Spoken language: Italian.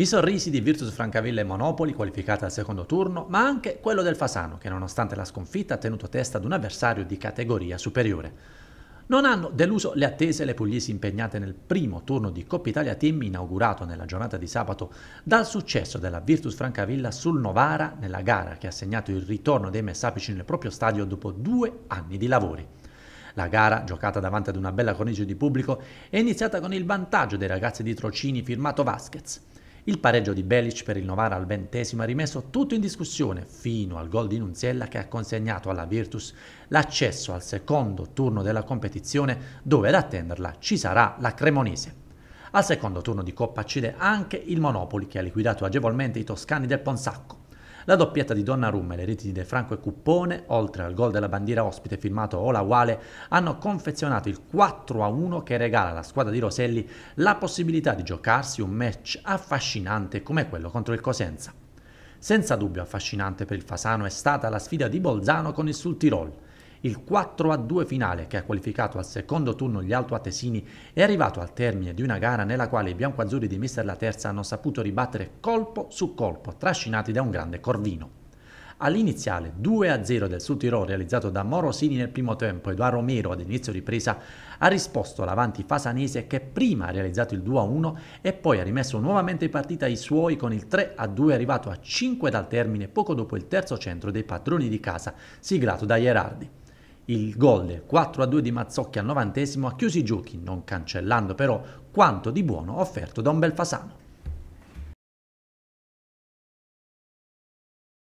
I sorrisi di Virtus Francavilla e Monopoli qualificata al secondo turno, ma anche quello del Fasano che nonostante la sconfitta ha tenuto testa ad un avversario di categoria superiore. Non hanno deluso le attese le pugliesi impegnate nel primo turno di Coppa Italia Team inaugurato nella giornata di sabato dal successo della Virtus Francavilla sul Novara nella gara che ha segnato il ritorno dei Messapici nel proprio stadio dopo due anni di lavori. La gara, giocata davanti ad una bella cornice di pubblico, è iniziata con il vantaggio dei ragazzi di Trocini firmato Vasquez. Il pareggio di Belic per il Novara al ventesimo ha rimesso tutto in discussione fino al gol di Nunziella che ha consegnato alla Virtus l'accesso al secondo turno della competizione dove ad attenderla ci sarà la Cremonese. Al secondo turno di Coppa cede anche il Monopoli che ha liquidato agevolmente i toscani del Ponsacco. La doppietta di Donnarumma e le reti di De Franco e Cuppone, oltre al gol della bandiera ospite firmato Ola Wale, hanno confezionato il 4-1 che regala alla squadra di Roselli la possibilità di giocarsi un match affascinante come quello contro il Cosenza. Senza dubbio affascinante per il Fasano è stata la sfida di Bolzano con il Sul Tirol, il 4-2 a finale che ha qualificato al secondo turno gli altoatesini è arrivato al termine di una gara nella quale i biancoazzurri di Mister La Terza hanno saputo ribattere colpo su colpo, trascinati da un grande Corvino. All'iniziale 2-0 a del Sud Tirol realizzato da Morosini nel primo tempo e da Romero ad inizio ripresa ha risposto l'avanti fasanese che prima ha realizzato il 2-1 a e poi ha rimesso nuovamente in partita i suoi con il 3-2 a arrivato a 5 dal termine poco dopo il terzo centro dei padroni di casa siglato da Gerardi. Il gol del 4-2 di Mazzocchi al novantesimo ha chiuso i giochi, non cancellando però quanto di buono offerto da un bel fasano.